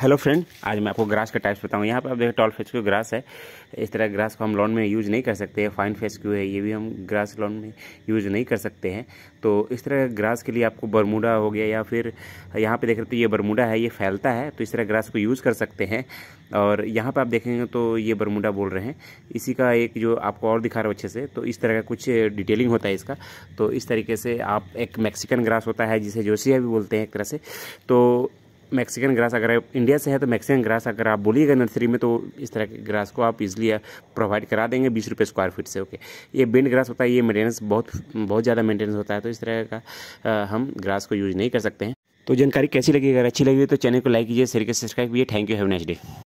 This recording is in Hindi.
हेलो फ्रेंड आज मैं आपको ग्रास का टाइप्स बताऊँगा यहाँ पर आप देखिए टॉल फेस क्यू ग्रास है इस तरह ग्रास को हम लॉन में यूज़ नहीं कर सकते हैं फाइन फेस क्यू है ये भी हम ग्रास लॉन में यूज़ नहीं कर सकते हैं तो इस तरह ग्रास के लिए आपको बरमूडा हो गया या फिर यहाँ पे देख रहे तो ये बरमूडा है ये फैलता है तो इस तरह ग्रास को यूज़ कर सकते हैं और यहाँ पर आप देखेंगे तो ये बरमूडा बोल रहे हैं इसी का एक जो आपको और दिखा रहा हो अच्छे से तो इस तरह का कुछ डिटेलिंग होता है इसका तो इस तरीके से आप एक मैक्सिकन ग्रास होता है जिसे जोसिया भी बोलते हैं एक तरह से तो मैक्सिकन ग्रास अगर आप इंडिया से है तो मैक्सिकन ग्रास अगर आप बोलिएगा नर्सरी में तो इस तरह के ग्रास को आप इजिली प्रोवाइड करा देंगे बीस रुपये स्क्वायर फीट से ओके ये बेंड ग्रास होता है ये मेंटेनेंस बहुत बहुत ज़्यादा मेंटेनेंस होता है तो इस तरह का हम ग्रास को यूज़ नहीं कर सकते हैं तो जानकारी कैसी लगी अगर अच्छी लगी तो चैनल को लाइक कीजिए शेयर के सब्सक्राइब कीजिए thank you have next day